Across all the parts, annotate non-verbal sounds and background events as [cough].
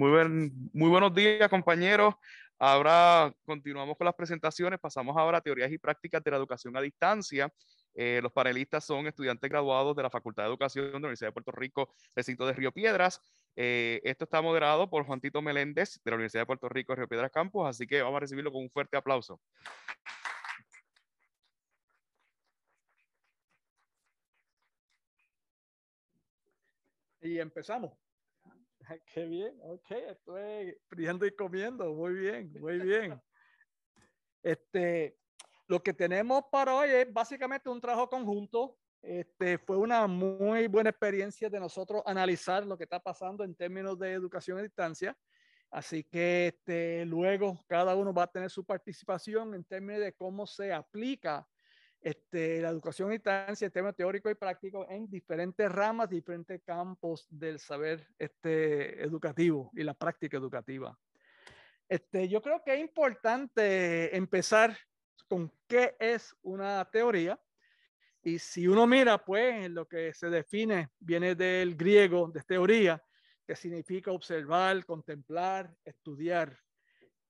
Muy, buen, muy buenos días, compañeros. Ahora continuamos con las presentaciones. Pasamos ahora a teorías y prácticas de la educación a distancia. Eh, los panelistas son estudiantes graduados de la Facultad de Educación de la Universidad de Puerto Rico, recinto de Río Piedras. Eh, esto está moderado por Juan Tito Meléndez de la Universidad de Puerto Rico, Río Piedras Campos, así que vamos a recibirlo con un fuerte aplauso. Y empezamos. [laughs] Qué bien, ok, estoy friando y comiendo, muy bien, muy bien. [laughs] Este, lo que tenemos para hoy es básicamente un trabajo conjunto. Este, fue una muy buena experiencia de nosotros analizar lo que está pasando en términos de educación a distancia. Así que este, luego cada uno va a tener su participación en términos de cómo se aplica este, la educación a distancia, el tema teórico y práctico en diferentes ramas, diferentes campos del saber este, educativo y la práctica educativa. Este, yo creo que es importante empezar con qué es una teoría. Y si uno mira, pues lo que se define viene del griego, de teoría, que significa observar, contemplar, estudiar.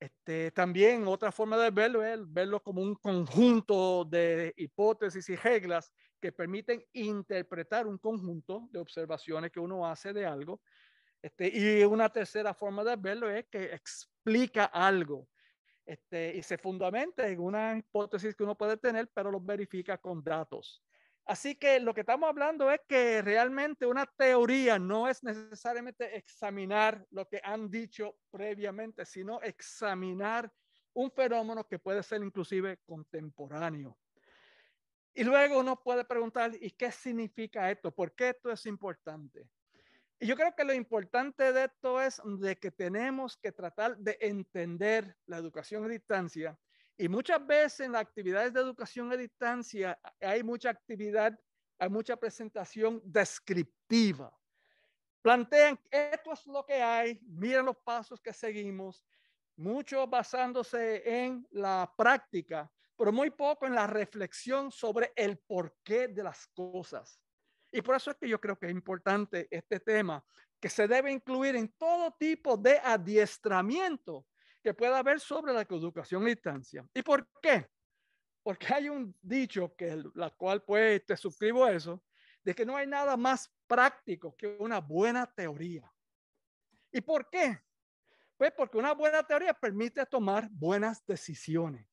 Este, también otra forma de verlo es verlo como un conjunto de hipótesis y reglas que permiten interpretar un conjunto de observaciones que uno hace de algo. Este, y una tercera forma de verlo es que explica algo este, y se fundamenta en una hipótesis que uno puede tener, pero lo verifica con datos. Así que lo que estamos hablando es que realmente una teoría no es necesariamente examinar lo que han dicho previamente, sino examinar un fenómeno que puede ser inclusive contemporáneo. Y luego uno puede preguntar, ¿y qué significa esto? ¿Por qué esto es importante? Y yo creo que lo importante de esto es de que tenemos que tratar de entender la educación a distancia y muchas veces en las actividades de educación a distancia hay mucha actividad, hay mucha presentación descriptiva. Plantean, esto es lo que hay, miren los pasos que seguimos, mucho basándose en la práctica, pero muy poco en la reflexión sobre el porqué de las cosas. Y por eso es que yo creo que es importante este tema, que se debe incluir en todo tipo de adiestramiento que pueda haber sobre la educación a distancia. ¿Y por qué? Porque hay un dicho, que la cual pues te suscribo eso, de que no hay nada más práctico que una buena teoría. ¿Y por qué? Pues porque una buena teoría permite tomar buenas decisiones.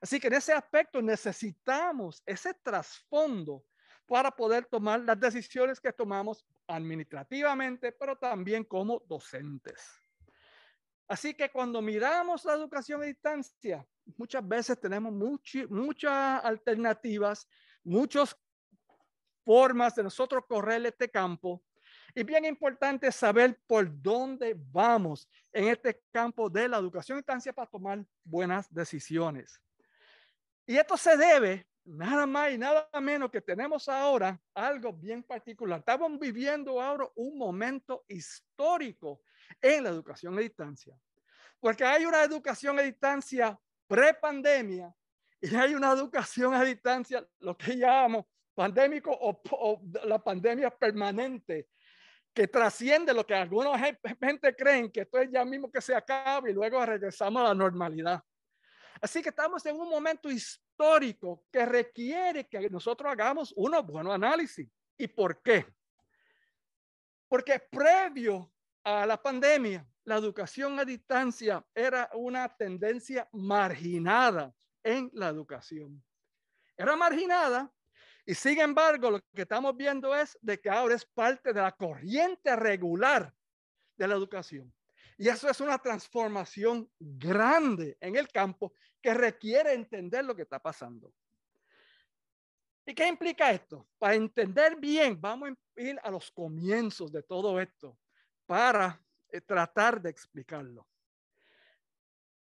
Así que en ese aspecto necesitamos ese trasfondo para poder tomar las decisiones que tomamos administrativamente, pero también como docentes. Así que cuando miramos la educación a distancia, muchas veces tenemos muchas alternativas, muchas formas de nosotros correr este campo. Y bien importante saber por dónde vamos en este campo de la educación a distancia para tomar buenas decisiones. Y esto se debe nada más y nada menos que tenemos ahora algo bien particular. Estamos viviendo ahora un momento histórico en la educación a distancia. Porque hay una educación a distancia pre-pandemia y hay una educación a distancia, lo que llamamos pandémico o, la pandemia permanente, que trasciende lo que algunos gente creen que esto es ya mismo que se acaba y luego regresamos a la normalidad. Así que estamos en un momento histórico que requiere que nosotros hagamos un bueno análisis. ¿Y por qué? Porque previo a la pandemia, la educación a distancia era una tendencia marginada en la educación. Era marginada y sin embargo lo que estamos viendo es de que ahora es parte de la corriente regular de la educación. Y eso es una transformación grande en el campo que requiere entender lo que está pasando. ¿Y qué implica esto? Para entender bien, vamos a ir a los comienzos de todo esto para eh, tratar de explicarlo.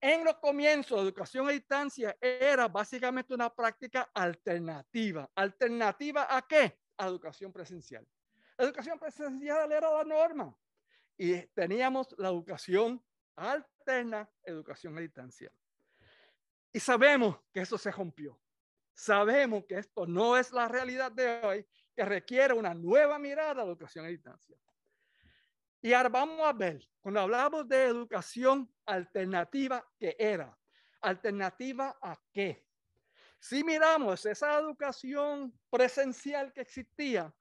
En los comienzos, educación a distancia era básicamente una práctica alternativa. ¿Alternativa a qué? A educación presencial. La educación presencial era la norma y teníamos la educación alterna, educación a distancia. Y sabemos que eso se rompió. Sabemos que esto no es la realidad de hoy, que requiere una nueva mirada a la educación a distancia. Y ahora vamos a ver, cuando hablamos de educación alternativa, ¿qué era? ¿Alternativa a qué? Si miramos esa educación presencial que existía,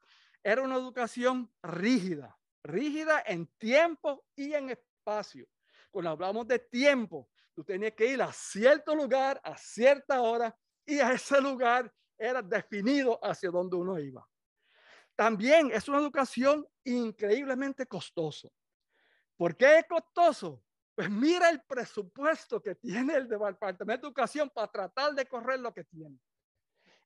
era una educación rígida, rígida en tiempo y en espacio. Cuando hablamos de tiempo, tú tenías que ir a cierto lugar, a cierta hora, y a ese lugar era definido hacia donde uno iba. También es una educación increíblemente costoso. ¿Por qué es costoso? Pues mira el presupuesto que tiene el Departamento de Educación para tratar de correr lo que tiene.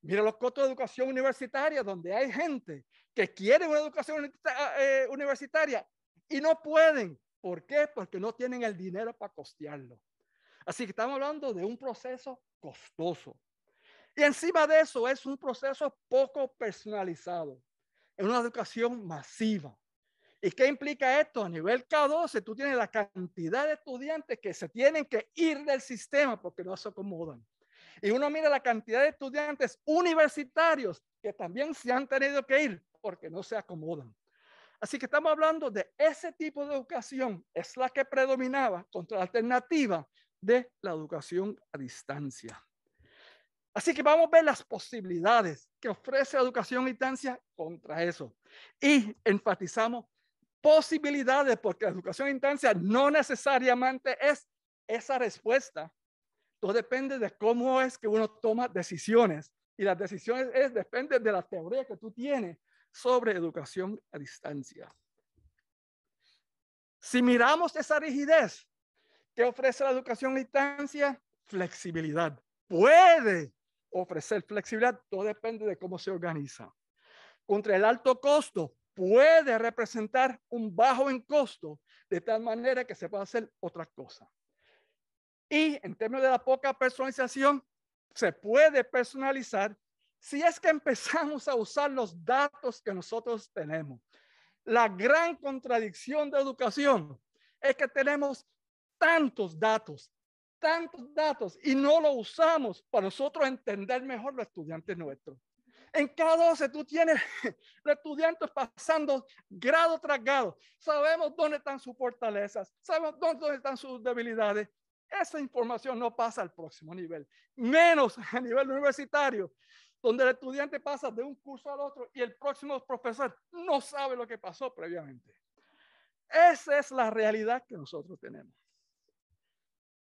Mira los costos de educación universitaria, donde hay gente que quiere una educación ah, eh, universitaria y no pueden. ¿Por qué? Porque no tienen el dinero para costearlo. Así que estamos hablando de un proceso costoso. Y encima de eso es un proceso poco personalizado en una educación masiva. ¿Y qué implica esto? A nivel K12, tú tienes la cantidad de estudiantes que se tienen que ir del sistema porque no se acomodan. Y uno mira la cantidad de estudiantes universitarios que también se han tenido que ir porque no se acomodan. Así que estamos hablando de ese tipo de educación, es la que predominaba contra la alternativa de la educación a distancia. Así que vamos a ver las posibilidades que ofrece la educación a distancia contra eso. Y enfatizamos posibilidades porque la educación a distancia no necesariamente es esa respuesta. Todo depende de cómo es que uno toma decisiones. Y las decisiones es, depende de la teoría que tú tienes sobre educación a distancia. Si miramos esa rigidez que ofrece la educación a distancia, flexibilidad. Puede ofrecer flexibilidad, todo depende de cómo se organiza. Contra el alto costo puede representar un bajo en costo, de tal manera que se puede hacer otra cosa. Y en términos de la poca personalización, se puede personalizar si es que empezamos a usar los datos que nosotros tenemos. La gran contradicción de educación es que tenemos tantos datos, tantos datos y no lo usamos para nosotros entender mejor los estudiantes nuestros. En cada 12 tú tienes [laughs] los estudiantes pasando grado tras grado. Sabemos dónde están sus fortalezas, sabemos dónde están sus debilidades. Esa información no pasa al próximo nivel, menos [laughs] a nivel universitario, donde el estudiante pasa de un curso al otro y el próximo profesor no sabe lo que pasó previamente. Esa es la realidad que nosotros tenemos.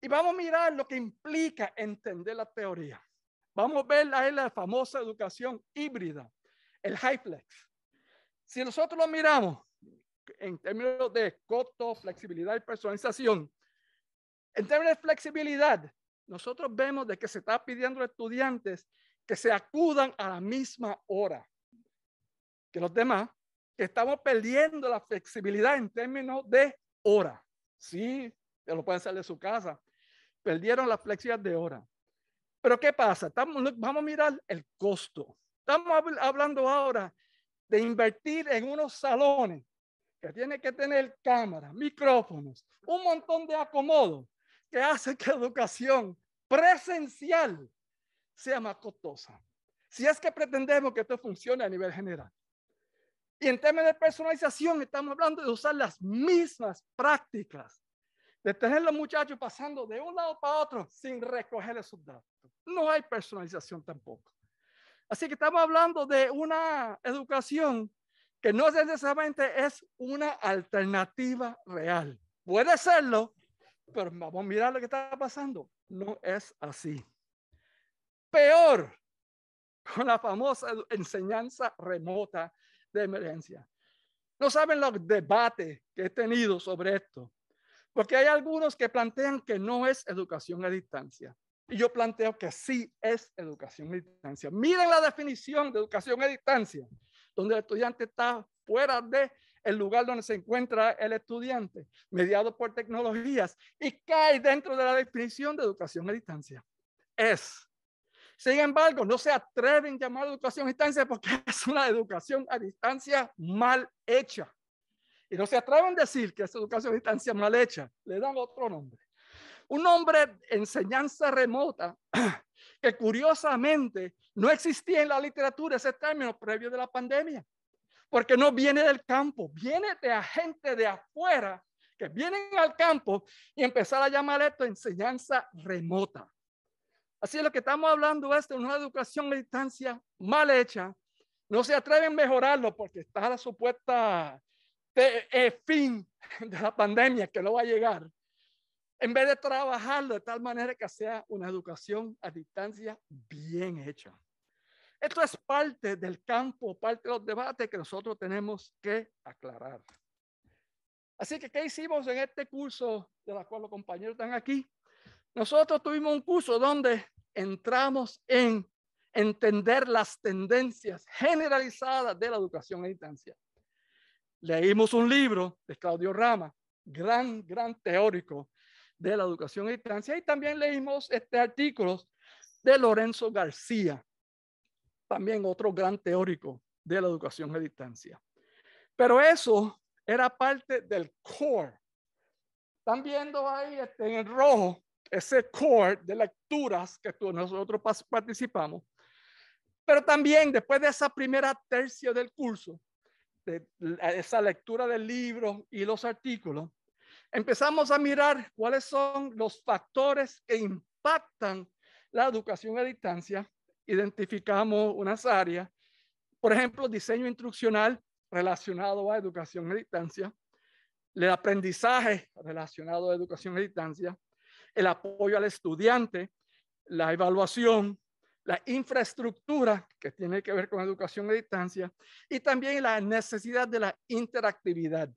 Y vamos a mirar lo que implica entender la teoría. Vamos a ver la, la famosa educación híbrida, el flex. Si nosotros lo miramos en términos de costo, flexibilidad y personalización, en términos de flexibilidad, nosotros vemos de que se está pidiendo a estudiantes que se acudan a la misma hora que los demás, que estamos perdiendo la flexibilidad en términos de hora. Sí, lo pueden hacer de su casa, perdieron las flexibilidad de hora. Pero ¿qué pasa? vamos a mirar el costo. Estamos hablando ahora de invertir en unos salones que tienen que tener cámaras, micrófonos, un montón de acomodos que hacen que educación presencial sea más costosa. Si es que pretendemos que esto funcione a nivel general. Y en términos de personalización, estamos hablando de usar las mismas prácticas de tener los muchachos pasando de un lado para otro sin recoger esos datos. No hay personalización tampoco. Así que estamos hablando de una educación que no necesariamente es una alternativa real. Puede serlo, pero vamos a mirar lo que está pasando. No es así. Peor con la famosa enseñanza remota de emergencia. No saben los debates que he tenido sobre esto. Porque hay algunos que plantean que no es educación a distancia. Y yo planteo que sí es educación a distancia. Miren la definición de educación a distancia, donde el estudiante está fuera de el lugar donde se encuentra el estudiante, mediado por tecnologías, y cae dentro de la definición de educación a distancia. Es. Sin embargo, no se atreven a llamar educación a distancia porque [laughs] es una educación a distancia mal hecha. Y no se atreven a decir que es educación a distancia mal hecha, le dan otro nombre. Un nombre, enseñanza remota, [clears throat] que curiosamente no existía en la literatura ese término previo de la pandemia, porque no viene del campo, viene de gente de afuera que vienen al campo y empezar a llamar esto enseñanza remota. Así es lo que estamos hablando es de una educación a distancia mal hecha. No se atreven a mejorarlo porque está la supuesta este fin [laughs] de la pandemia que no va a llegar, en vez de trabajarlo de tal manera que sea una educación a distancia bien hecha. Esto es parte del campo, parte de los debates que nosotros tenemos que aclarar. Así que, ¿qué hicimos en este curso de la cual los compañeros están aquí? Nosotros tuvimos un curso donde entramos en entender las tendencias generalizadas de la educación a distancia leímos un libro de Claudio Rama, gran, gran teórico de la educación a distancia, y también leímos este artículo de Lorenzo García, también otro gran teórico de la educación a distancia. Pero eso era parte del core. Están viendo ahí este, en el rojo ese core de lecturas que nosotros participamos. Pero también después de esa primera tercia del curso, de esa lectura del libro y los artículos, empezamos a mirar cuáles son los factores que impactan la educación a distancia. Identificamos unas áreas, por ejemplo, diseño instruccional relacionado a educación a distancia, el aprendizaje relacionado a educación a distancia, el apoyo al estudiante, la evaluación, la infraestructura que tiene que ver con educación a distancia y también la necesidad de la interactividad.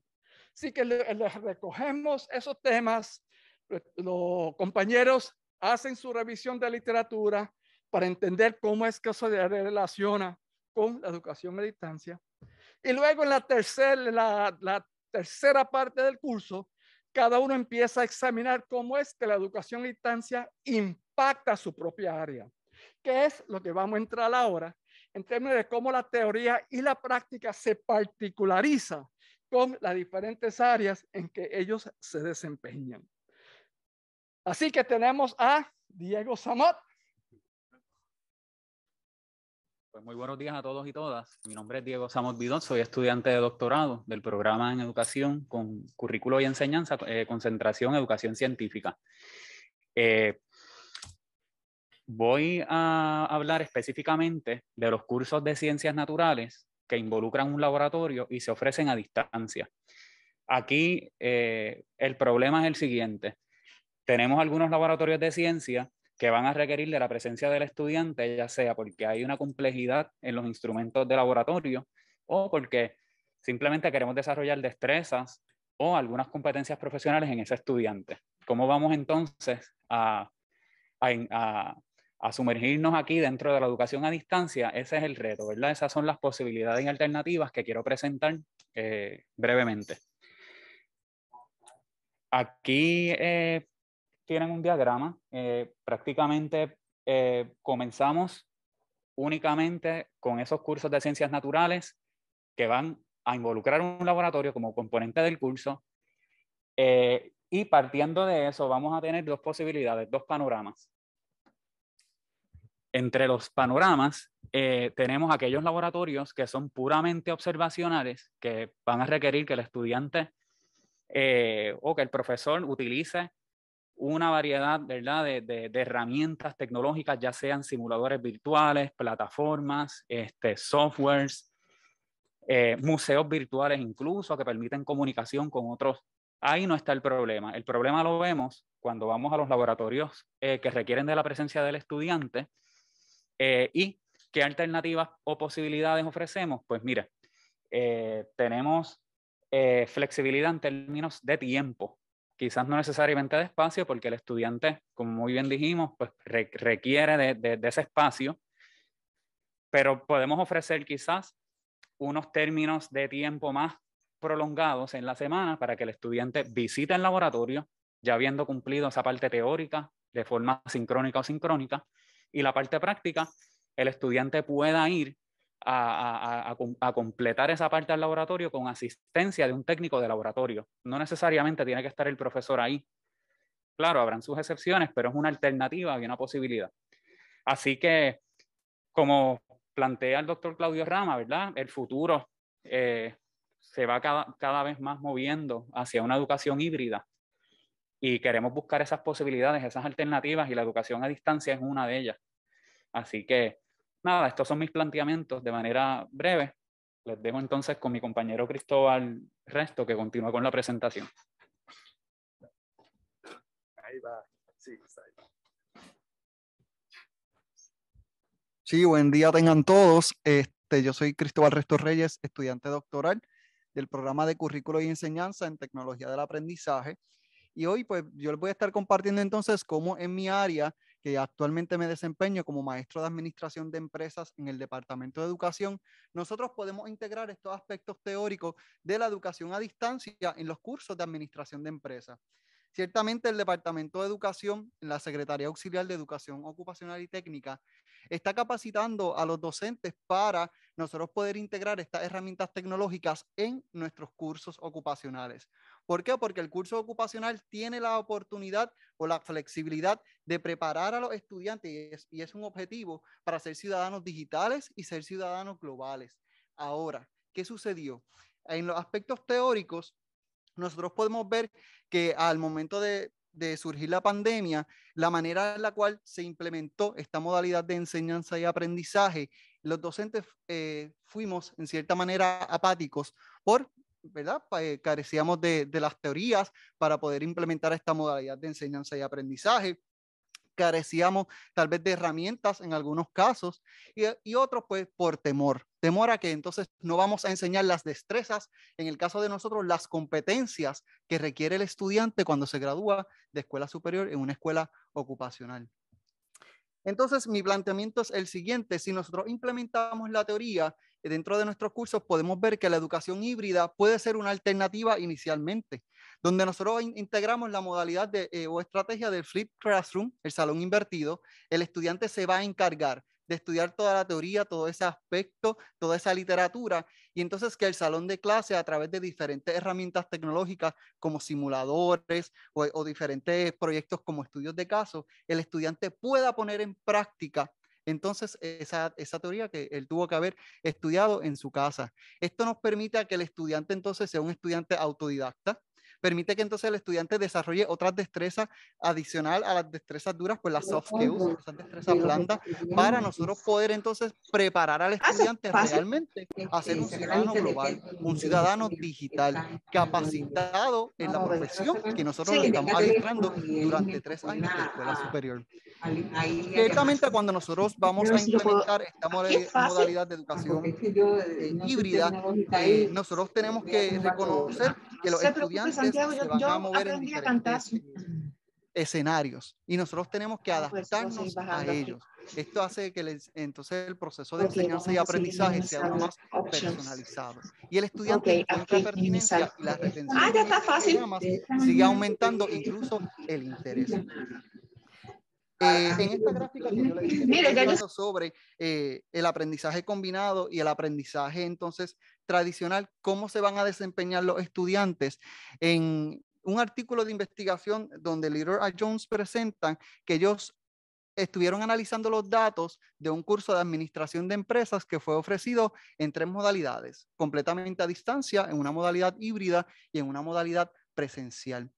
Así que les recogemos esos temas, pues, los compañeros hacen su revisión de literatura para entender cómo es que eso se relaciona con la educación a distancia. Y luego en la, la tercera parte del curso, cada uno empieza a examinar cómo es que la educación a distancia impacta su propia área que es lo que vamos a entrar ahora en términos de cómo la teoría y la práctica se particulariza con las diferentes áreas en que ellos se desempeñan. Así que tenemos a Diego Samot. Pues muy buenos días a todos y todas. Mi nombre es Diego Zamot Bidón, soy estudiante de doctorado del programa en educación con currículo y enseñanza, eh, concentración educación científica. Eh, voy a hablar específicamente de los cursos de ciencias naturales que involucran un laboratorio y se ofrecen a distancia. Aquí eh, el problema es el siguiente. Tenemos algunos laboratorios de ciencia que van a requerir de la presencia del estudiante, ya sea porque hay una complejidad en los instrumentos de laboratorio o porque simplemente queremos desarrollar destrezas o algunas competencias profesionales en ese estudiante. ¿Cómo vamos entonces a a sumergirnos aquí dentro de la educación a distancia, ese es el reto, ¿verdad? Esas son las posibilidades y alternativas que quiero presentar eh, brevemente. Aquí eh, tienen un diagrama, eh, prácticamente comenzamos únicamente con esos cursos de ciencias naturales que van a involucrar un laboratorio como componente del curso. y partiendo de eso, vamos a tener dos posibilidades, dos panoramas entre los panoramas eh, tenemos aquellos laboratorios que son puramente observacionales, que van a requerir que el estudiante eh, o que el profesor utilice una variedad De, herramientas tecnológicas, ya sean simuladores virtuales, plataformas, este, softwares, eh, museos virtuales incluso, que permiten comunicación con otros. Ahí no está el problema. El problema lo vemos cuando vamos a los laboratorios que requieren de la presencia del estudiante eh, ¿Y qué alternativas o posibilidades ofrecemos? Pues mira, eh, tenemos eh, flexibilidad en términos de tiempo, quizás no necesariamente de espacio, porque el estudiante, como muy bien dijimos, pues requiere de ese espacio, pero podemos ofrecer quizás unos términos de tiempo más prolongados en la semana para que el estudiante visite el laboratorio, ya habiendo cumplido esa parte teórica de forma sincrónica o sincrónica, y la parte práctica, el estudiante pueda ir a, completar esa parte del laboratorio con asistencia de un técnico de laboratorio. No necesariamente tiene que estar el profesor ahí. Claro, habrán sus excepciones, pero es una alternativa y una posibilidad. Así que, como plantea el doctor Claudio Rama, ¿verdad? El futuro eh, se va cada vez más moviendo hacia una educación híbrida y queremos buscar esas posibilidades, esas alternativas y la educación a distancia es una de ellas. Así que nada, estos son mis planteamientos de manera breve. Les dejo entonces con mi compañero Cristóbal Resto que continúa con la presentación. Sí, Sí, buen día tengan todos. Este, yo soy Cristóbal Resto Reyes, estudiante doctoral del programa de currículo y enseñanza en tecnología del aprendizaje y hoy, pues, yo les voy a estar compartiendo entonces cómo en mi área, que actualmente me desempeño como maestro de administración de empresas en el Departamento de Educación, nosotros podemos integrar estos aspectos teóricos de la educación a distancia en los cursos de administración de empresas. Ciertamente el Departamento de Educación, la Secretaría Auxiliar de Educación Ocupacional y Técnica, está capacitando a los docentes para nosotros poder integrar estas herramientas tecnológicas en nuestros cursos ocupacionales. ¿Por qué? Porque el curso ocupacional tiene la oportunidad o la flexibilidad de preparar a los estudiantes y es, un objetivo para ser ciudadanos digitales y ser ciudadanos globales. Ahora, ¿qué sucedió? En los aspectos teóricos, nosotros podemos ver que al momento de, surgir la pandemia, la manera en la cual se implementó esta modalidad de enseñanza y aprendizaje, los docentes eh, fuimos en cierta manera apáticos por ¿verdad? Eh, carecíamos de, las teorías para poder implementar esta modalidad de enseñanza y aprendizaje carecíamos tal vez de herramientas en algunos casos y, otros pues por temor, temor a que entonces no vamos a enseñar las destrezas, en el caso de nosotros las competencias que requiere el estudiante cuando se gradúa de escuela superior en una escuela ocupacional. Entonces mi planteamiento es el siguiente, si nosotros implementamos la teoría eh, dentro de nuestros cursos podemos ver que la educación híbrida puede ser una alternativa inicialmente, donde nosotros integramos la modalidad de, eh, o estrategia del flip classroom, el salón invertido. El estudiante se va a encargar de estudiar toda la teoría, todo ese aspecto, toda esa literatura, y entonces que el salón de clase a través de diferentes herramientas tecnológicas como simuladores o, o diferentes proyectos como estudios de caso, el estudiante pueda poner en práctica entonces, esa, teoría que él tuvo que haber estudiado en su casa. Esto nos permite a que el estudiante entonces sea un estudiante autodidacta, permite que entonces el estudiante desarrolle otras destrezas adicional a las destrezas duras, pues las soft que usa, esas destrezas blandas, para nosotros poder entonces preparar al estudiante realmente a ser un ciudadano global, un ciudadano digital, capacitado en la profesión que nosotros le estamos adiestrando durante tres años de escuela superior. directamente cuando nosotros vamos a implementar esta ah, modalidad de educación eh, eh, híbrida, eh, nosotros tenemos que reconocer que los pues, estudiantes van a mover en diferentes escenarios y nosotros tenemos que ah, pues, adaptarnos a ellos. Esto hace que entonces el proceso de enseñanza y aprendizaje sea más personalizado. Y el estudiante pertinencia la retención ah, sigue aumentando incluso el interés. Eh, en esta gráfica yo sobre eh, el aprendizaje combinado y el aprendizaje entonces tradicional, cómo se van a desempeñar los estudiantes en un artículo de investigación donde Leroy A. Jones presentan que ellos estuvieron analizando los datos de un curso de administración de empresas que fue ofrecido en tres modalidades, completamente a distancia, en una modalidad híbrida y en una modalidad presencial.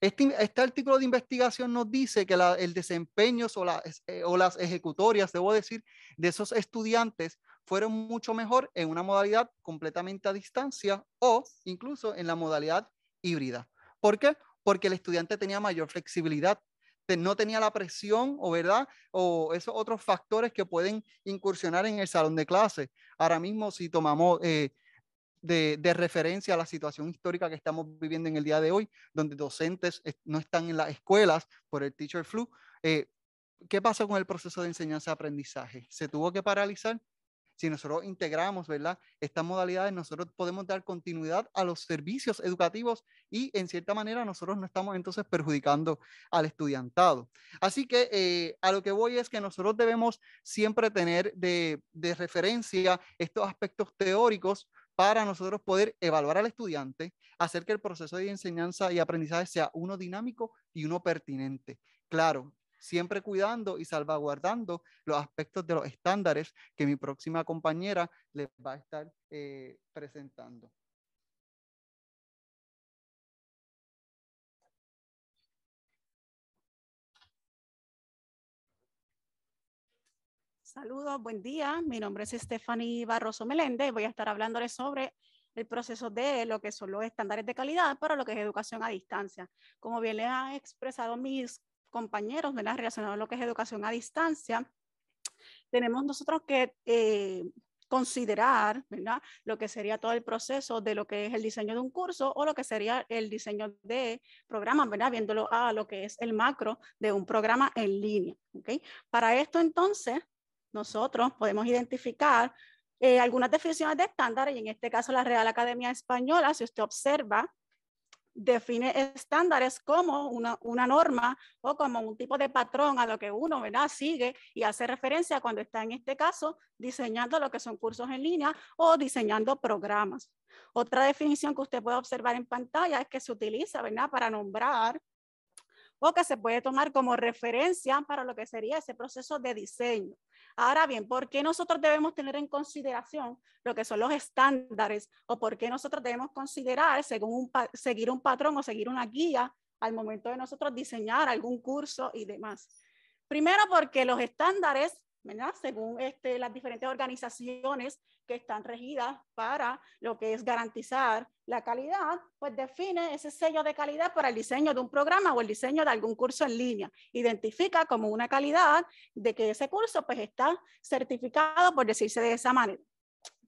Este, este artículo de investigación nos dice que el desempeño o, eh, o las ejecutorias, debo decir, de esos estudiantes fueron mucho mejor en una modalidad completamente a distancia o incluso en la modalidad híbrida. ¿Por qué? Porque el estudiante tenía mayor flexibilidad, no tenía la presión o verdad o esos otros factores que pueden incursionar en el salón de clase. Ahora mismo si tomamos eh, de, referencia a la situación histórica que estamos viviendo en el día de hoy, donde docentes no están en las escuelas por el teacher flu. Eh, ¿Qué pasó con el proceso de enseñanza-aprendizaje? ¿Se tuvo que paralizar? si nosotros integramos, ¿verdad? Estas modalidades, nosotros podemos dar continuidad a los servicios educativos y en cierta manera nosotros no estamos entonces perjudicando al estudiantado. Así que eh, a lo que voy es que nosotros debemos siempre tener de referencia estos aspectos teóricos para nosotros poder evaluar al estudiante, hacer que el proceso de enseñanza y aprendizaje sea uno dinámico y uno pertinente. Claro, siempre cuidando y salvaguardando los aspectos de los estándares que mi próxima compañera les va a estar eh, presentando. Saludos, buen día. Mi nombre es Stephanie Barroso Meléndez. Voy a estar hablándoles sobre el proceso de lo que son los estándares de calidad para lo que es educación a distancia. Como bien les han expresado mis compañeros ¿verdad? relacionados a lo que es educación a distancia, tenemos nosotros que eh, considerar ¿verdad? lo que sería todo el proceso de lo que es el diseño de un curso o lo que sería el diseño de programas, ¿verdad? viéndolo a lo que es el macro de un programa en línea. ¿okay? Para esto entonces nosotros podemos identificar eh, algunas definiciones de estándares, y en este caso la Real Academia Española, si usted observa, define estándares como una, norma o como un tipo de patrón a lo que uno ¿verdad? sigue y hace referencia cuando está en este caso diseñando lo que son cursos en línea o diseñando programas. Otra definición que usted puede observar en pantalla es que se utiliza ¿verdad? para nombrar o que se puede tomar como referencia para lo que sería ese proceso de diseño. Ahora bien, ¿por qué nosotros debemos tener en consideración lo que son los estándares o por qué nosotros debemos considerar según seguir un patrón o seguir una guía al momento de nosotros diseñar algún curso y demás? Primero porque los estándares según este, las diferentes organizaciones que están regidas para lo que es garantizar la calidad, pues define ese sello de calidad para el diseño de un programa o el diseño de algún curso en línea. Identifica como una calidad de que ese curso pues está certificado, por decirse de esa manera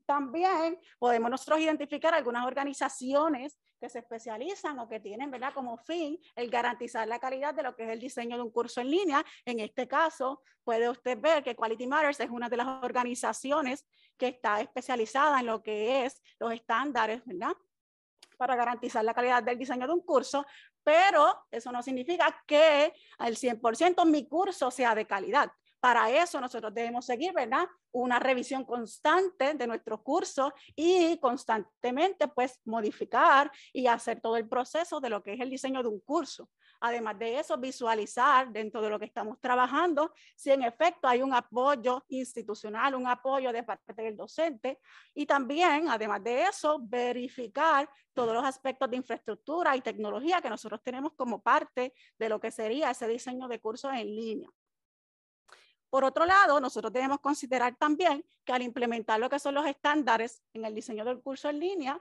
también podemos nosotros identificar algunas organizaciones que se especializan o que tienen, ¿verdad? Como fin el garantizar la calidad de lo que es el diseño de un curso en línea. En este caso, puede usted ver que Quality Matters es una de las organizaciones que está especializada en lo que es los estándares, para garantizar la calidad del diseño de un curso, pero eso no significa que al 100% mi curso sea de calidad. Para eso nosotros debemos seguir, ¿verdad? Una revisión constante de nuestro curso y constantemente pues modificar y hacer todo el proceso de lo que es el diseño de un curso. Además de eso, visualizar dentro de lo que estamos trabajando si en efecto hay un apoyo institucional, un apoyo de parte del docente y también, además de eso, verificar todos los aspectos de infraestructura y tecnología que nosotros tenemos como parte de lo que sería ese diseño de cursos en línea. Por otro lado, nosotros debemos considerar también que al implementar lo que son los estándares en el diseño del curso en línea,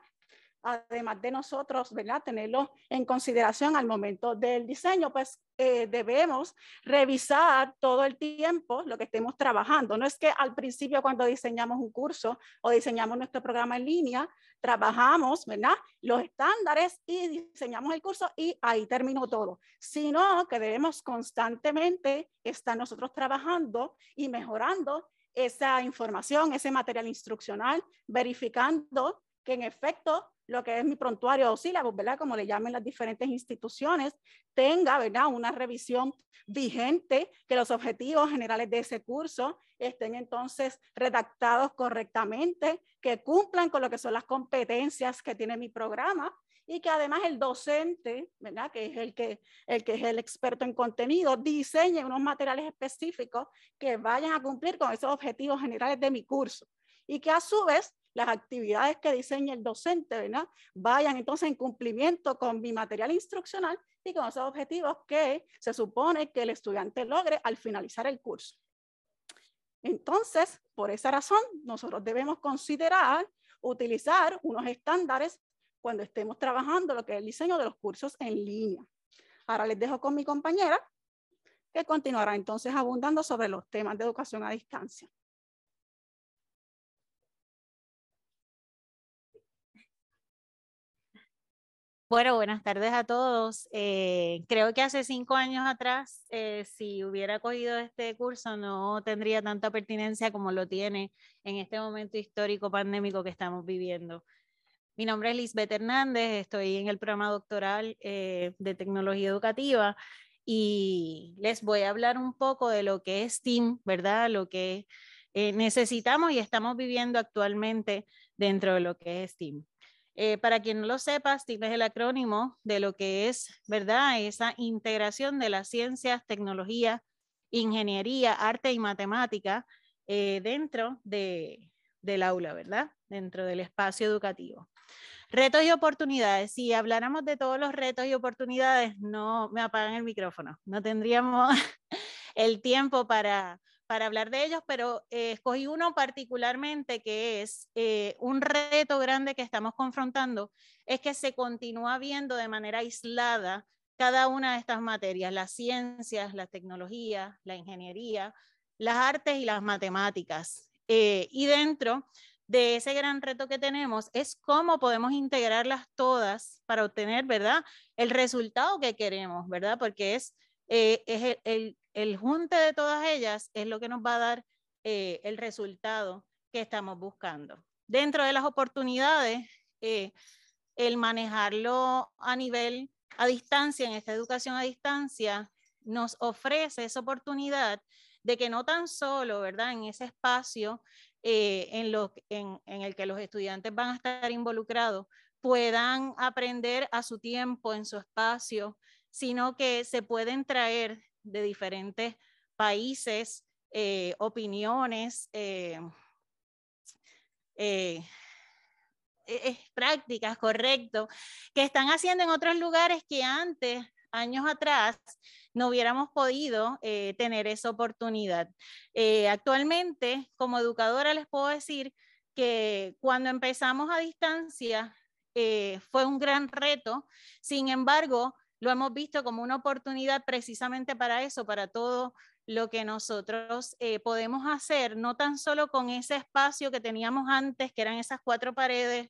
además de nosotros, ¿verdad? Tenerlo en consideración al momento del diseño, pues eh, debemos revisar todo el tiempo lo que estemos trabajando. No es que al principio cuando diseñamos un curso o diseñamos nuestro programa en línea, trabajamos, ¿verdad? Los estándares y diseñamos el curso y ahí terminó todo, sino que debemos constantemente estar nosotros trabajando y mejorando esa información, ese material instruccional, verificando que en efecto lo que es mi prontuario o sílabos, ¿verdad? Como le llamen las diferentes instituciones, tenga, ¿verdad? Una revisión vigente, que los objetivos generales de ese curso estén entonces redactados correctamente, que cumplan con lo que son las competencias que tiene mi programa y que además el docente, ¿verdad? que es el que, el que es el experto en contenido, diseñe unos materiales específicos que vayan a cumplir con esos objetivos generales de mi curso y que a su vez las actividades que diseña el docente, ¿verdad? Vayan entonces en cumplimiento con mi material instruccional y con esos objetivos que se supone que el estudiante logre al finalizar el curso. Entonces, por esa razón, nosotros debemos considerar utilizar unos estándares cuando estemos trabajando lo que es el diseño de los cursos en línea. Ahora les dejo con mi compañera, que continuará entonces abundando sobre los temas de educación a distancia. Bueno, buenas tardes a todos. Eh, creo que hace cinco años atrás, eh, si hubiera cogido este curso, no tendría tanta pertinencia como lo tiene en este momento histórico pandémico que estamos viviendo. Mi nombre es Lisbeth Hernández, estoy en el programa doctoral eh, de tecnología educativa y les voy a hablar un poco de lo que es STEAM, ¿verdad? Lo que necesitamos y estamos viviendo actualmente dentro de lo que es STEAM. Eh, para quien no lo sepa, STEAM es el acrónimo de lo que es, ¿verdad? Esa integración de las ciencias, tecnología, ingeniería, arte y matemática eh, dentro del aula, ¿verdad? Dentro del espacio educativo. Retos y oportunidades. Si habláramos de todos los retos y oportunidades, no me apagan el micrófono. No tendríamos [laughs] el tiempo para, para hablar de ellos, pero eh, escogí uno particularmente que es eh, un reto grande que estamos confrontando, es que se continúa viendo de manera aislada cada una de estas materias, las ciencias, las tecnologías, la ingeniería, las artes y las matemáticas. Eh, y dentro de ese gran reto que tenemos es cómo podemos integrarlas todas para obtener, ¿verdad? El resultado que queremos, ¿verdad? Porque es, es el, el junte de todas ellas es lo que nos va a dar eh, el resultado que estamos buscando. Dentro de las oportunidades, eh, el manejarlo a nivel a distancia, en esta educación a distancia, nos ofrece esa oportunidad de que no tan solo, ¿verdad?, en ese espacio eh, en, lo, en, en el que los estudiantes van a estar involucrados, puedan aprender a su tiempo, en su espacio, sino que se pueden traer de diferentes países, eh, opiniones, eh, eh, prácticas, correcto, que están haciendo en otros lugares que antes años atrás no hubiéramos podido tener esa oportunidad. actualmente, como educadora, les puedo decir que cuando empezamos a distancia fue un gran reto, sin embargo, lo hemos visto como una oportunidad precisamente para eso, para todo lo que nosotros eh, podemos hacer, no tan solo con ese espacio que teníamos antes, que eran esas cuatro paredes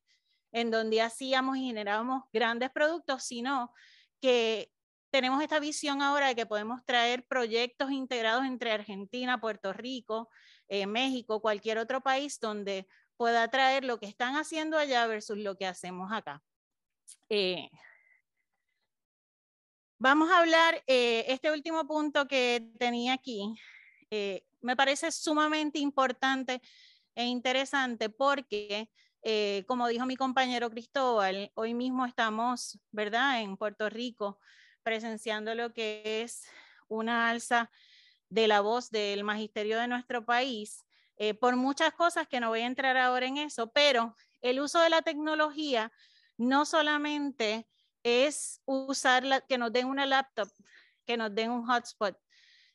en donde hacíamos y generábamos grandes productos, sino que tenemos esta visión ahora de que podemos traer proyectos integrados entre Argentina, Puerto Rico, eh, México, cualquier otro país donde pueda traer lo que están haciendo allá versus lo que hacemos acá. Eh, Vamos a hablar eh, este último punto que tenía aquí. Eh, me parece sumamente importante e interesante porque, eh, como dijo mi compañero Cristóbal, hoy mismo estamos, ¿verdad?, en Puerto Rico presenciando lo que es una alza de la voz del magisterio de nuestro país, por muchas cosas que no voy a entrar ahora en eso, pero el uso de la tecnología no solamente es usar que nos den una laptop, que nos den un hotspot,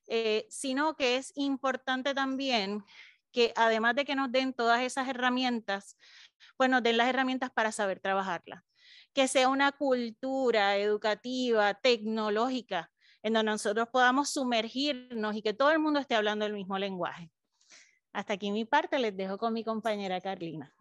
eh, sino que es importante también que además de que nos den todas esas herramientas, pues nos den las herramientas para saber trabajarlas. Que sea una cultura educativa, tecnológica, en donde nosotros podamos sumergirnos y que todo el mundo esté hablando el mismo lenguaje. Hasta aquí mi parte, les dejo con mi compañera Carlina.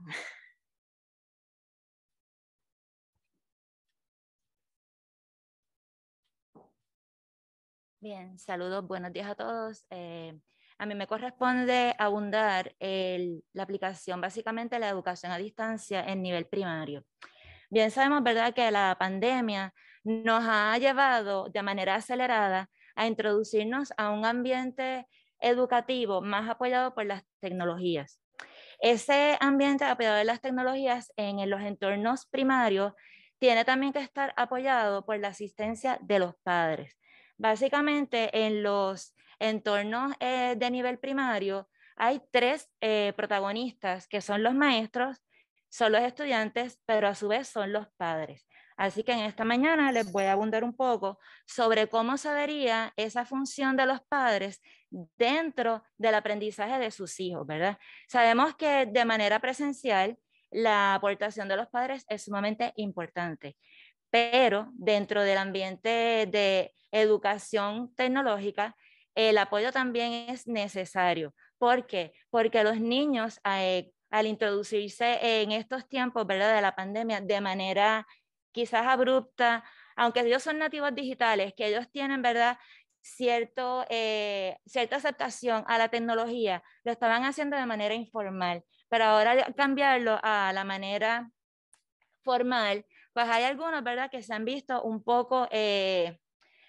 Bien, saludos, buenos días a todos. Eh, a mí me corresponde abundar el, la aplicación básicamente de la educación a distancia en nivel primario. Bien sabemos, ¿verdad?, que la pandemia nos ha llevado de manera acelerada a introducirnos a un ambiente educativo más apoyado por las tecnologías. Ese ambiente apoyado por las tecnologías en, en los entornos primarios tiene también que estar apoyado por la asistencia de los padres. Básicamente en los entornos eh, de nivel primario hay tres eh, protagonistas que son los maestros, son los estudiantes, pero a su vez son los padres. Así que en esta mañana les voy a abundar un poco sobre cómo se vería esa función de los padres dentro del aprendizaje de sus hijos, ¿verdad? Sabemos que de manera presencial la aportación de los padres es sumamente importante pero dentro del ambiente de educación tecnológica, el apoyo también es necesario. ¿Por qué? Porque los niños eh, al introducirse en estos tiempos ¿verdad? de la pandemia de manera quizás abrupta, aunque ellos son nativos digitales, que ellos tienen ¿verdad? Cierto, eh, cierta aceptación a la tecnología, lo estaban haciendo de manera informal, pero ahora cambiarlo a la manera formal pues hay algunos, ¿verdad?, que se han visto un poco eh,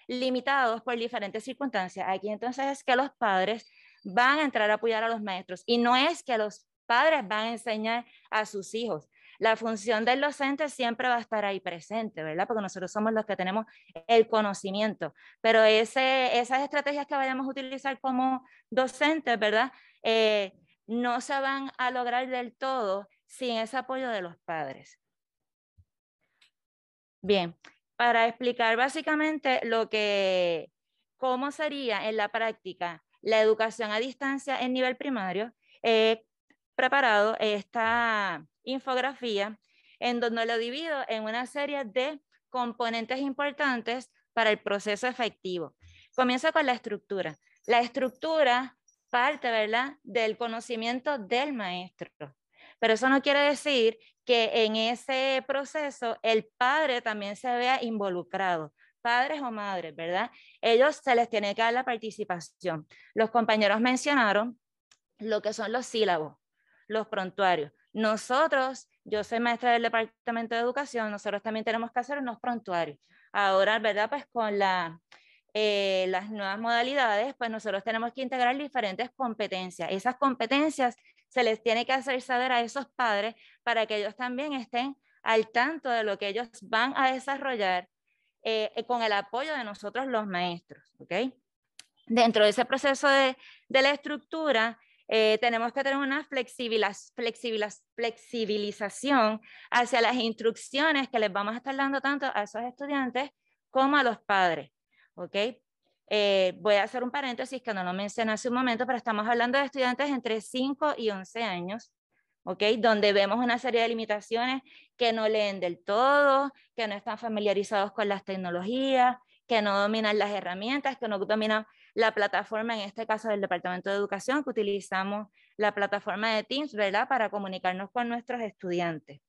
limitados por diferentes circunstancias. Aquí entonces es que los padres van a entrar a apoyar a los maestros y no es que los padres van a enseñar a sus hijos. La función del docente siempre va a estar ahí presente, ¿verdad? Porque nosotros somos los que tenemos el conocimiento. Pero esas estrategias que vayamos a utilizar como docentes, ¿verdad? Eh, no se van a lograr del todo sin ese apoyo de los padres. Bien, para explicar básicamente lo que, cómo sería en la práctica la educación a distancia en nivel primario, he preparado esta infografía en donde lo divido en una serie de componentes importantes para el proceso efectivo. Comienzo con la estructura. La estructura parte, ¿verdad?, del conocimiento del maestro. Pero eso no quiere decir que en ese proceso el padre también se vea involucrado, padres o madres, ¿verdad? Ellos se les tiene que dar la participación. Los compañeros mencionaron lo que son los sílabos, los prontuarios. Nosotros, yo soy maestra del Departamento de Educación, nosotros también tenemos que hacer unos prontuarios. Ahora, ¿verdad? Pues con la, eh, las nuevas modalidades, pues nosotros tenemos que integrar diferentes competencias. Esas competencias se les tiene que hacer saber a esos padres para que ellos también estén al tanto de lo que ellos van a desarrollar eh, eh, con el apoyo de nosotros los maestros. ¿okay? Dentro de ese proceso de, la estructura, eh, tenemos que tener una flexibilización hacia las instrucciones que les vamos a estar dando tanto a esos estudiantes como a los padres. ¿okay? Eh, voy a hacer un paréntesis que no lo mencioné hace un momento, pero estamos hablando de estudiantes entre 5 y 11 años, Donde vemos una serie de limitaciones que no leen del todo, que no están familiarizados con las tecnologías, que no dominan las herramientas, que no dominan la plataforma, en este caso del Departamento de Educación, que utilizamos la plataforma de Teams, ¿verdad? Para comunicarnos con nuestros estudiantes.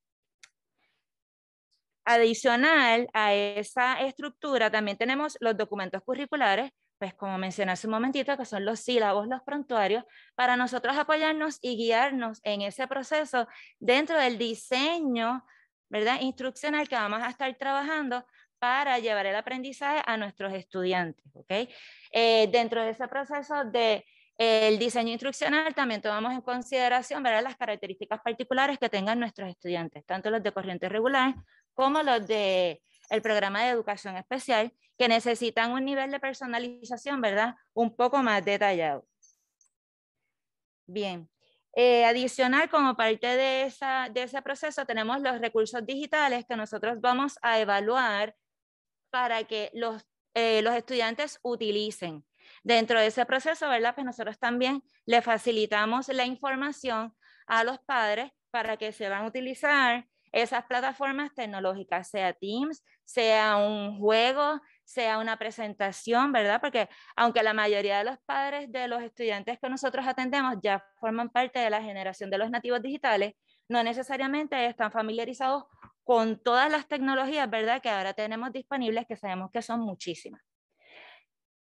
Adicional a esa estructura, también tenemos los documentos curriculares, pues como mencioné hace un momentito, que son los sílabos, los prontuarios, para nosotros apoyarnos y guiarnos en ese proceso dentro del diseño, ¿verdad? Instruccional que vamos a estar trabajando para llevar el aprendizaje a nuestros estudiantes, ¿ok? Eh, dentro de ese proceso de eh, el diseño instruccional también tomamos en consideración ¿verdad? las características particulares que tengan nuestros estudiantes, tanto los de corriente regular como los de el programa de educación especial, que necesitan un nivel de personalización, ¿verdad? Un poco más detallado. Bien. Eh, adicional, como parte de, esa, de ese proceso, tenemos los recursos digitales que nosotros vamos a evaluar para que los, eh, los estudiantes utilicen. Dentro de ese proceso, ¿verdad? Pues nosotros también le facilitamos la información a los padres para que se van a utilizar esas plataformas tecnológicas, sea Teams, sea un juego, sea una presentación, ¿verdad? Porque aunque la mayoría de los padres de los estudiantes que nosotros atendemos ya forman parte de la generación de los nativos digitales, no necesariamente están familiarizados con todas las tecnologías, ¿verdad? Que ahora tenemos disponibles, que sabemos que son muchísimas.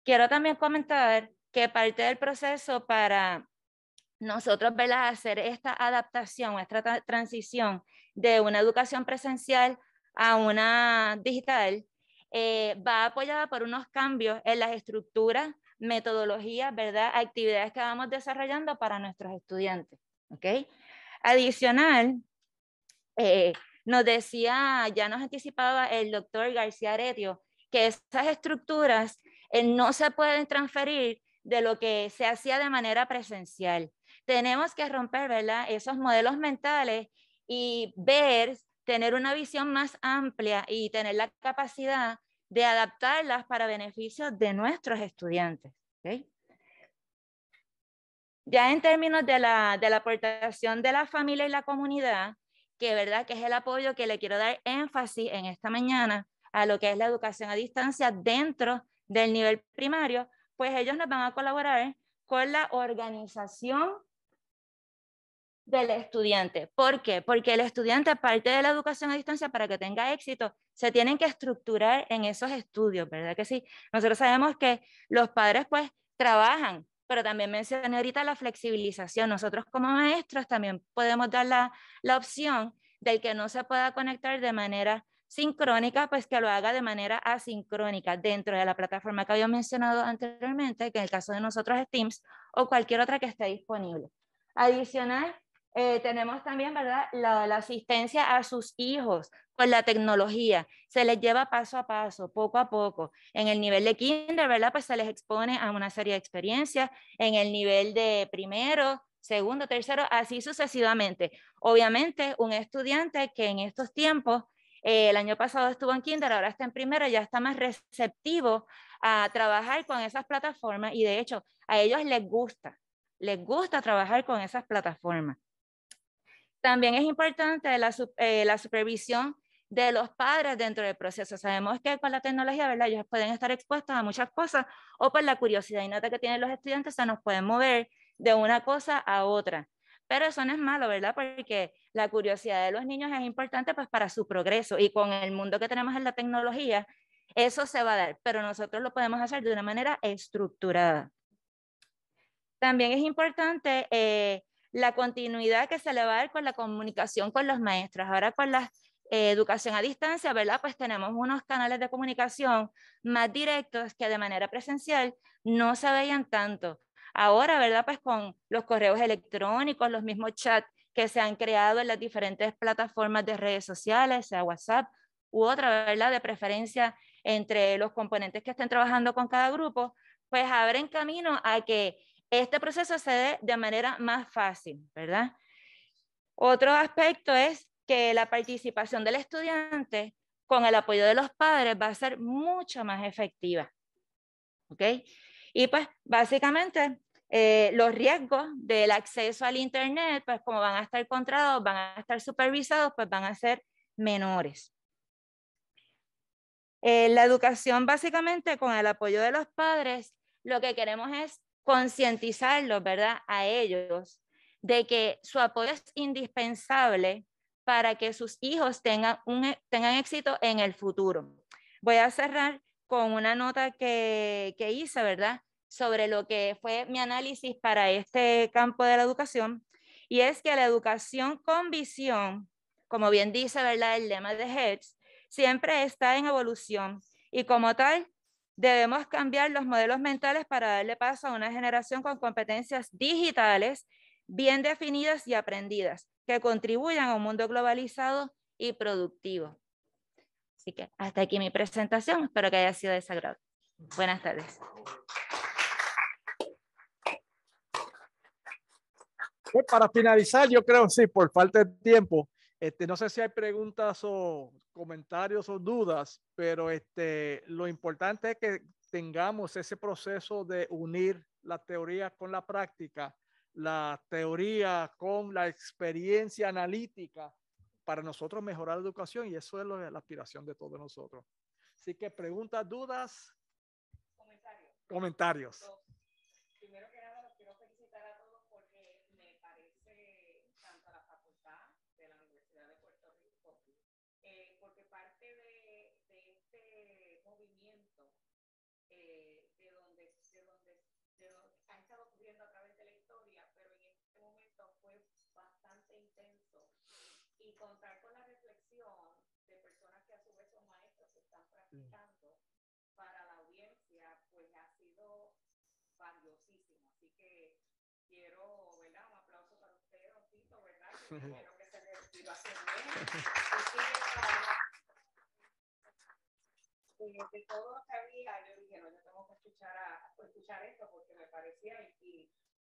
Quiero también comentar que parte del proceso para nosotros ¿verdad? hacer esta adaptación, esta transición de una educación presencial a una digital, eh, va apoyada por unos cambios en las estructuras, metodologías, ¿verdad? actividades que vamos desarrollando para nuestros estudiantes. ¿okay? Adicional, eh, nos decía, ya nos anticipaba el doctor García Aretio, que esas estructuras eh, no se pueden transferir de lo que se hacía de manera presencial tenemos que romper, ¿verdad? Esos modelos mentales y ver, tener una visión más amplia y tener la capacidad de adaptarlas para beneficio de nuestros estudiantes. Ya en términos de la, de la aportación de la familia y la comunidad, que, ¿verdad? que es el apoyo que le quiero dar énfasis en esta mañana a lo que es la educación a distancia dentro del nivel primario, pues ellos nos van a colaborar con la organización del estudiante. ¿Por qué? Porque el estudiante, aparte de la educación a distancia, para que tenga éxito, se tienen que estructurar en esos estudios, ¿verdad que sí? Nosotros sabemos que los padres pues trabajan, pero también mencioné ahorita la flexibilización. Nosotros como maestros también podemos dar la, la opción del que no se pueda conectar de manera sincrónica, pues que lo haga de manera asincrónica dentro de la plataforma que había mencionado anteriormente, que en el caso de nosotros es Teams o cualquier otra que esté disponible. Adicional, eh, tenemos también, ¿verdad?, la, asistencia a sus hijos con la tecnología. Se les lleva paso a paso, poco a poco. En el nivel de kinder, ¿verdad?, pues se les expone a una serie de experiencias. En el nivel de primero, segundo, tercero, así sucesivamente. Obviamente, un estudiante que en estos tiempos, eh, el año pasado estuvo en kinder, ahora está en primero, ya está más receptivo a trabajar con esas plataformas y de hecho a ellos les gusta, les gusta trabajar con esas plataformas. También es importante eh, la, supervisión de los padres dentro del proceso. Sabemos que con la tecnología, ¿verdad? Ellos pueden estar expuestos a muchas cosas o por la curiosidad innata que tienen los estudiantes se nos pueden mover de una cosa a otra. Pero eso no es malo, ¿verdad? Porque la curiosidad de los niños es importante pues para su progreso y con el mundo que tenemos en la tecnología, eso se va a dar, pero nosotros lo podemos hacer de una manera estructurada. También es importante eh, la continuidad que se le va a dar con la comunicación con los maestros. Ahora con la eh, educación a distancia, ¿verdad? Pues tenemos unos canales de comunicación más directos que de manera presencial no se veían tanto. Ahora, ¿verdad? Pues con los correos electrónicos, los mismos chats que se han creado en las diferentes plataformas de redes sociales, sea WhatsApp u otra, ¿verdad? De preferencia entre los componentes que estén trabajando con cada grupo, pues abren camino a que este proceso se dé de manera más fácil, ¿verdad? Otro aspecto es que la participación del estudiante con el apoyo de los padres va a ser mucho más efectiva. ¿Ok? Y pues básicamente eh, los riesgos del acceso al Internet, pues como van a estar controlados, van a estar supervisados, pues van a ser menores. Eh, la educación básicamente con el apoyo de los padres, lo que queremos es concientizarlos, ¿verdad? A ellos de que su apoyo es indispensable para que sus hijos tengan, un, e, tengan éxito en el futuro. Voy a cerrar con una nota que, que hice, ¿verdad? Sobre lo que fue mi análisis para este campo de la educación. Y es que la educación con visión, como bien dice, ¿verdad? El lema de Hertz, siempre está en evolución y como tal Debemos cambiar los modelos mentales para darle paso a una generación con competencias digitales bien definidas y aprendidas, que contribuyan a un mundo globalizado y productivo. Así que hasta aquí mi presentación, espero que haya sido de sagrado. Buenas tardes. Eh, para finalizar, yo creo, sí, por falta de tiempo, este, no sé si hay preguntas o comentarios o dudas, pero este, lo importante es que tengamos ese proceso de unir la teoría con la práctica, la teoría con la experiencia analítica para nosotros mejorar la educación y eso es la aspiración de todos nosotros. Así que preguntas, dudas. Comentarios. de todo lo que había, yo dije, no, yo tengo que escuchar, a, escuchar esto porque me parecía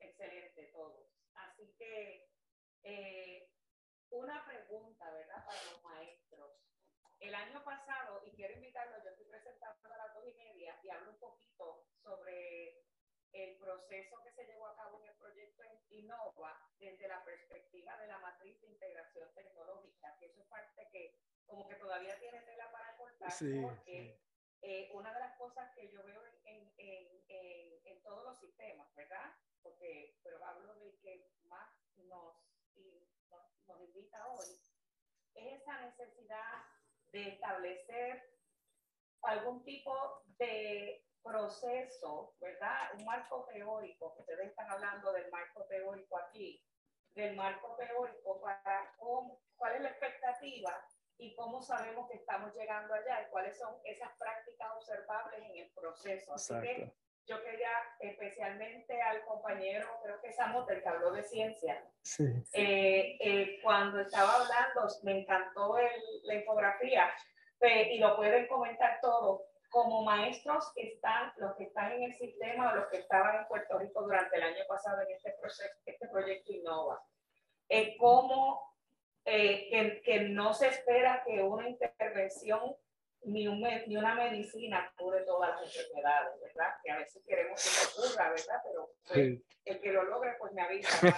excelente todo. Así que una pregunta, ¿verdad? Para los maestros. El año pasado, y quiero invitarlos, yo estoy presentando a las dos y media y hablo un poquito sobre el proceso que se llevó a cabo en el proyecto Innova desde la perspectiva de la matriz de integración tecnológica, que eso es parte que como que todavía tiene tela para cortar, porque eh, una de las cosas que yo veo en, todos los sistemas, ¿verdad? Porque, pero hablo del que más nos, nos invita hoy, es esa necesidad de establecer algún tipo de proceso, ¿verdad? Un marco teórico, ustedes están hablando del marco teórico aquí, del marco teórico para cuál es la expectativa y cómo sabemos que estamos llegando allá y cuáles son esas prácticas observables en el proceso. Así que yo quería especialmente al compañero, creo que estamos que habló de ciencia, eh, eh, cuando estaba hablando, me encantó la infografía eh, y lo pueden comentar todos como maestros están los que están en el sistema o los que estaban en Puerto Rico durante el año pasado en este, proyecto, este proyecto Innova. Eh, como eh, que, que, no se espera que una intervención ni, un, ni una medicina cure todas las enfermedades, ¿verdad? Que a veces queremos que ocurra, ¿verdad? Pero pues, el que lo logre, pues me avisa.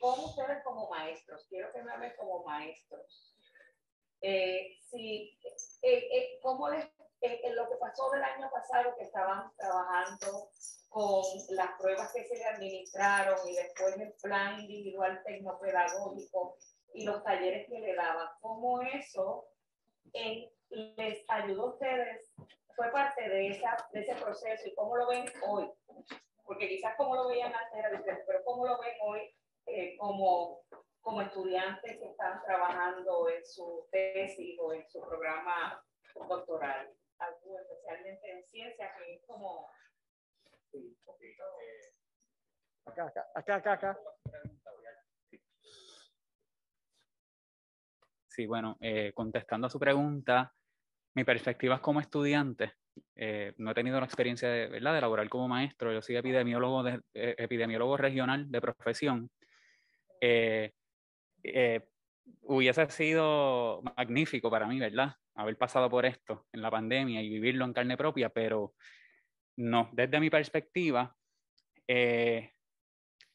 ¿Cómo ustedes como maestros? Quiero que me hablen como maestros eh, si, eh, eh, ¿Cómo les, eh, lo que pasó del año pasado que estaban trabajando con las pruebas que se le administraron y después el plan individual tecnopedagógico y los talleres que le daban? ¿Cómo eso les ayudó a ustedes? ¿Fue parte de, esa, ese proceso y cómo lo ven hoy? Porque quizás cómo lo veían antes era diferente, pero ¿cómo lo ven hoy como como estudiantes que están trabajando en su tesis o en su programa doctoral, algo especialmente en ciencia, que es como... Sí, eh, Acá, acá, acá, acá, Sí, bueno, eh, contestando a su pregunta, mi perspectiva es como estudiante. Eh, no he tenido la experiencia de, ¿verdad? de laborar como maestro, yo soy epidemiólogo, de, epidemiólogo regional de profesión. Eh, hubiese sido magnífico para mí, ¿verdad? Haber pasado por esto en la pandemia y vivirlo en carne propia, pero no, desde mi perspectiva, eh,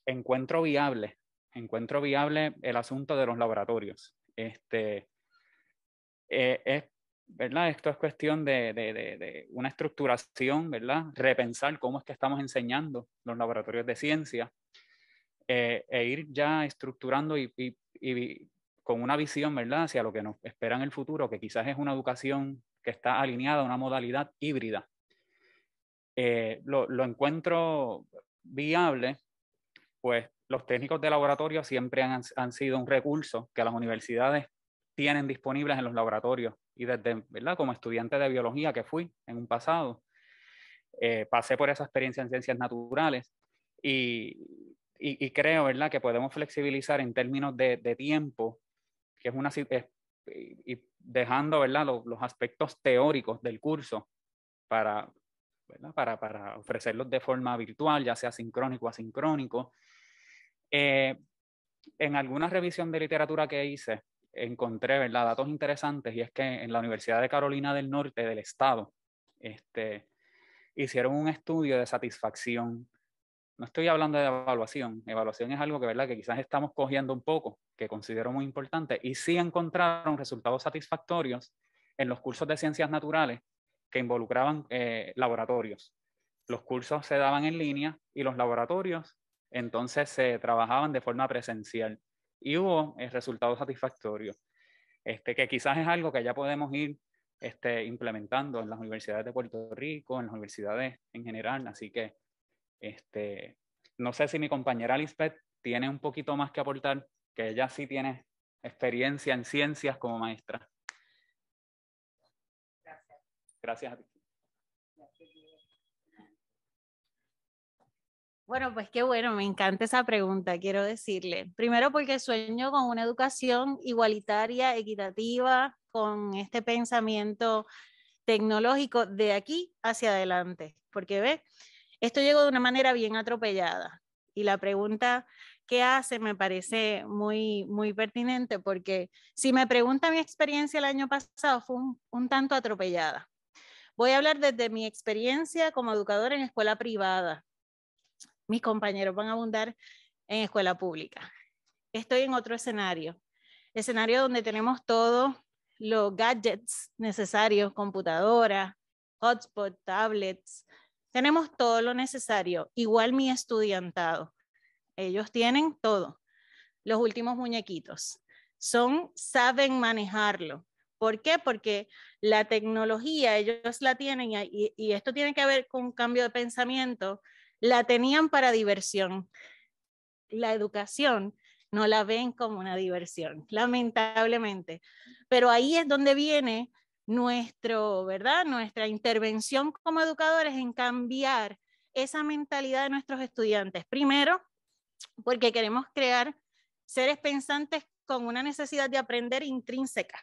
encuentro viable, encuentro viable el asunto de los laboratorios. Este, eh, es, ¿verdad? Esto es cuestión de, una estructuración, ¿verdad? Repensar cómo es que estamos enseñando los laboratorios de ciencia e ir ya estructurando y y con una visión, ¿verdad?, hacia lo que nos espera en el futuro, que quizás es una educación que está alineada a una modalidad híbrida. Eh, lo, encuentro viable, pues los técnicos de laboratorio siempre han, sido un recurso que las universidades tienen disponibles en los laboratorios. Y desde, ¿verdad? Como estudiante de biología que fui en un pasado, eh, pasé por esa experiencia en ciencias naturales y, y, creo, ¿verdad?, que podemos flexibilizar en términos de, tiempo, que es una. y dejando, ¿verdad?, los, aspectos teóricos del curso para, Para, para, ofrecerlos de forma virtual, ya sea sincrónico o asincrónico. Eh, en alguna revisión de literatura que hice, encontré ¿verdad? datos interesantes y es que en la Universidad de Carolina del Norte del Estado este, hicieron un estudio de satisfacción no estoy hablando de evaluación, evaluación es algo que, ¿verdad? que quizás estamos cogiendo un poco, que considero muy importante, y sí encontraron resultados satisfactorios en los cursos de ciencias naturales que involucraban eh, laboratorios. Los cursos se daban en línea y los laboratorios entonces se trabajaban de forma presencial y hubo eh, resultados satisfactorios, este, que quizás es algo que ya podemos ir este, implementando en las universidades de Puerto Rico, en las universidades en general, así que este, no sé si mi compañera Lisbeth tiene un poquito más que aportar, que ella sí tiene experiencia en ciencias como maestra. Gracias. Gracias a ti. Bueno, pues qué bueno, me encanta esa pregunta, quiero decirle. Primero porque sueño con una educación igualitaria, equitativa, con este pensamiento tecnológico de aquí hacia adelante, porque ve, esto llegó de una manera bien atropellada y la pregunta que hace me parece muy, muy pertinente porque si me pregunta mi experiencia el año pasado fue un, tanto atropellada. Voy a hablar desde mi experiencia como educadora en escuela privada. Mis compañeros van a abundar en escuela pública. Estoy en otro escenario, escenario donde tenemos todos los gadgets necesarios, computadora, hotspot, tablets, tenemos todo lo necesario, igual mi estudiantado. Ellos tienen todo. Los últimos muñequitos son saben manejarlo. ¿Por qué? Porque la tecnología ellos la tienen y, y esto tiene que ver con un cambio de pensamiento. La tenían para diversión. La educación no la ven como una diversión, lamentablemente. Pero ahí es donde viene nuestro, ¿verdad? Nuestra intervención como educadores en cambiar esa mentalidad de nuestros estudiantes. Primero, porque queremos crear seres pensantes con una necesidad de aprender intrínseca,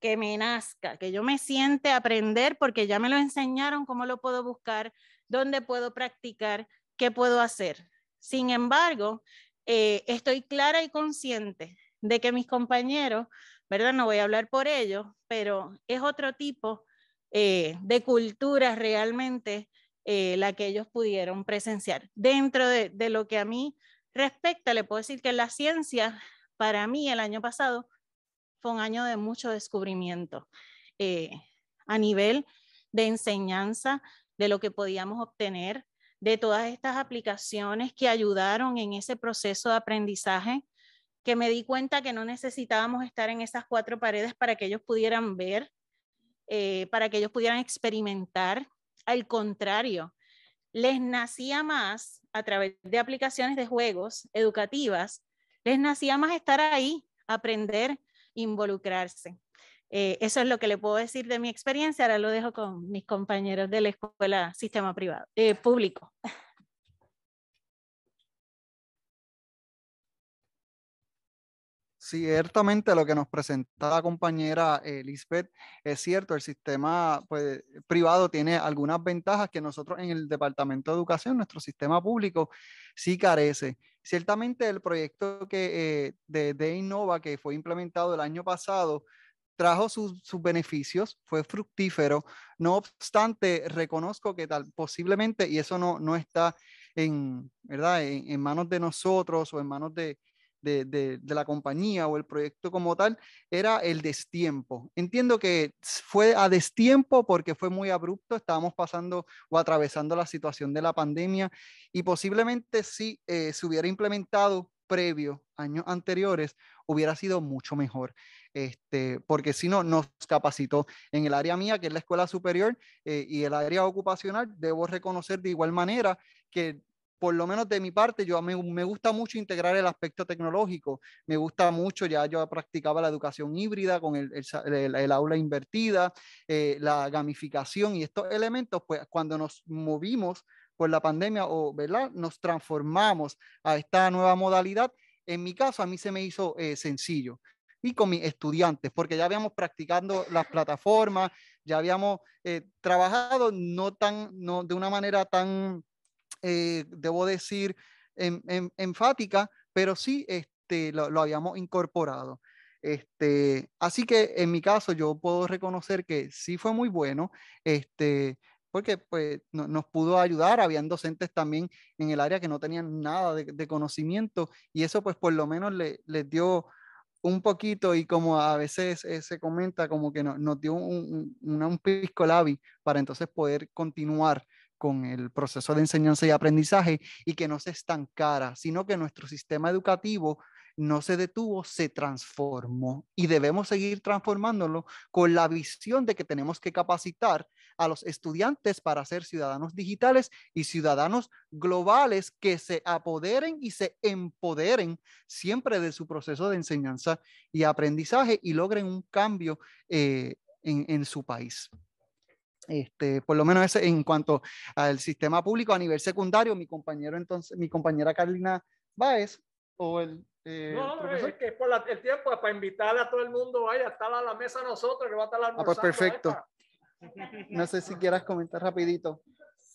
que me nazca, que yo me siente aprender porque ya me lo enseñaron, cómo lo puedo buscar, dónde puedo practicar, qué puedo hacer. Sin embargo, eh, estoy clara y consciente de que mis compañeros ¿verdad? No voy a hablar por ellos, pero es otro tipo eh, de cultura realmente eh, la que ellos pudieron presenciar. Dentro de, lo que a mí respecta, le puedo decir que la ciencia, para mí el año pasado, fue un año de mucho descubrimiento eh, a nivel de enseñanza, de lo que podíamos obtener, de todas estas aplicaciones que ayudaron en ese proceso de aprendizaje que me di cuenta que no necesitábamos estar en esas cuatro paredes para que ellos pudieran ver, eh, para que ellos pudieran experimentar. Al contrario, les nacía más a través de aplicaciones de juegos educativas, les nacía más estar ahí, aprender, involucrarse. Eh, eso es lo que le puedo decir de mi experiencia. Ahora lo dejo con mis compañeros de la escuela sistema privado, eh, público. ciertamente lo que nos presenta la compañera eh, Lisbeth es cierto, el sistema pues, privado tiene algunas ventajas que nosotros en el Departamento de Educación, nuestro sistema público, sí carece. Ciertamente el proyecto que, eh, de, de, Innova que fue implementado el año pasado trajo sus, beneficios, fue fructífero. No obstante, reconozco que tal, posiblemente, y eso no, no está en, ¿verdad? en manos de nosotros o en manos de, de, la compañía o el proyecto como tal era el destiempo. Entiendo que fue a destiempo porque fue muy abrupto, estábamos pasando o atravesando la situación de la pandemia y posiblemente si eh, se hubiera implementado previo, años anteriores, hubiera sido mucho mejor. Este, porque si no, nos capacitó en el área mía, que es la escuela superior, eh, y el área ocupacional, debo reconocer de igual manera que por lo menos de mi parte, yo me, me, gusta mucho integrar el aspecto tecnológico, me gusta mucho, ya yo practicaba la educación híbrida con el, el, aula invertida, eh, la gamificación y estos elementos, pues cuando nos movimos por la pandemia o, ¿verdad? Nos transformamos a esta nueva modalidad. En mi caso, a mí se me hizo eh, sencillo y con mis estudiantes, porque ya habíamos practicando las plataformas, ya habíamos eh, trabajado no tan, no, de una manera tan eh, debo decir, em, em, enfática, pero sí este, lo, lo, habíamos incorporado. Este, así que en mi caso yo puedo reconocer que sí fue muy bueno, este, porque pues, nos pudo ayudar, habían docentes también en el área que no tenían nada de, conocimiento y eso pues por lo menos le, les dio un poquito y como a veces se comenta como que nos dio un, un, un pisco labi para entonces poder continuar con el proceso de enseñanza y aprendizaje y que no se estancara, sino que nuestro sistema educativo no se detuvo, se transformó y debemos seguir transformándolo con la visión de que tenemos que capacitar a los estudiantes para ser ciudadanos digitales y ciudadanos globales que se apoderen y se empoderen siempre de su proceso de enseñanza y aprendizaje y logren un cambio eh, en su país. Este, por lo menos en cuanto al sistema público a nivel secundario, mi compañero entonces, mi compañera Carolina Báez o el eh, no, es que es por el tiempo para invitarle a todo el mundo vaya a estar a la mesa nosotros, va a estar Ah, pues perfecto. No sé si quieras comentar rapidito.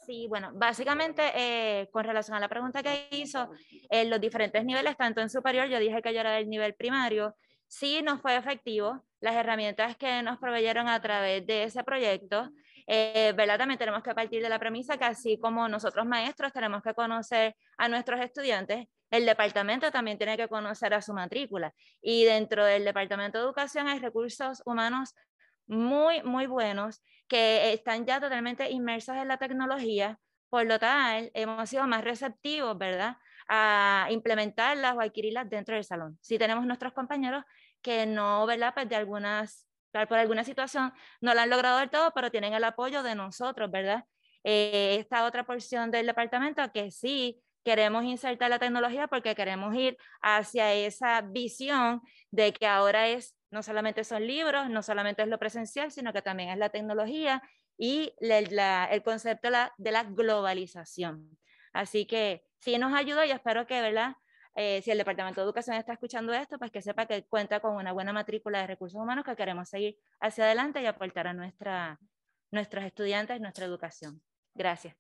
Sí, bueno, básicamente eh, con relación a la pregunta que hizo, en eh, los diferentes niveles, tanto en superior, yo dije que yo era del nivel primario, sí nos fue efectivo las herramientas que nos proveyeron a través de ese proyecto, eh, también tenemos que partir de la premisa que así como nosotros maestros tenemos que conocer a nuestros estudiantes, el departamento también tiene que conocer a su matrícula. Y dentro del departamento de educación hay recursos humanos muy, muy buenos que están ya totalmente inmersos en la tecnología. Por lo tal, hemos sido más receptivos, ¿verdad? A implementarlas o adquirirlas dentro del salón. Si tenemos nuestros compañeros que no, ¿verdad? Pues de algunas por alguna situación no la han logrado del todo, pero tienen el apoyo de nosotros, ¿verdad? Eh, esta otra porción del departamento que sí queremos insertar la tecnología porque queremos ir hacia esa visión de que ahora es, no solamente son libros, no solamente es lo presencial, sino que también es la tecnología y el concepto de la, globalización. Así que sí nos ayuda y espero que, ¿verdad? Eh, si el Departamento de Educación está escuchando esto, pues que sepa que cuenta con una buena matrícula de recursos humanos que queremos seguir hacia adelante y aportar a nuestros estudiantes, nuestra educación. Gracias.